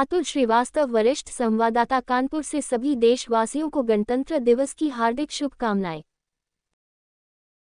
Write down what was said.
अतुल श्रीवास्तव वरिष्ठ संवाददाता कानपुर से सभी देशवासियों को गणतंत्र दिवस की हार्दिक शुभकामनाएं